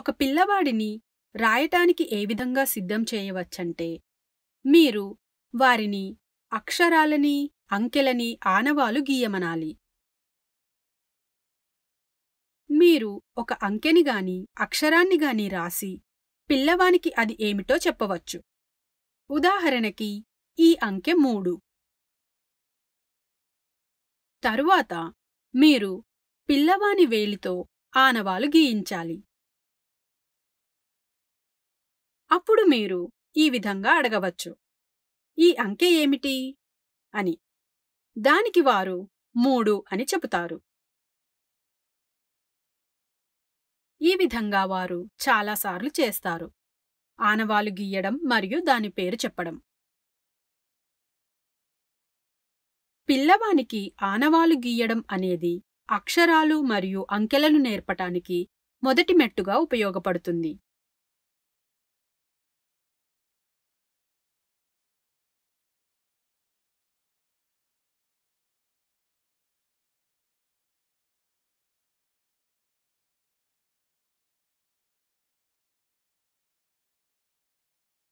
ఒక పిల్లవాడిని రాయటానికి ఏ విధంగా సిద్ధం చేయవచ్చంటే మీరు వారిని అక్షరాలని అంకెలని ఆనవాలు గీయమనాలి మీరు ఒక అంకెని గాని అక్షరాన్ని గాని రాసి పిల్లవానికి అది ఏమిటో చెప్పవచ్చు ఉదాహరణకి ఈ అంకె మూడు తరువాత మీరు పిల్లవాని వేలితో ఆనవాలు గీయించాలి అప్పుడు మీరు ఈ విధంగా అడగవచ్చు ఈ అంకె ఏమిటి అని దానికి వారు మూడు అని చెబుతారు ఈ విధంగా వారు చాలాసార్లు చేస్తారు ఆనవాలు గీయడం మరియు దాని పేరు చెప్పడం పిల్లవానికి ఆనవాలు గీయడం అనేది అక్షరాలు మరియు అంకెలను నేర్పటానికి మొదటి మెట్టుగా ఉపయోగపడుతుంది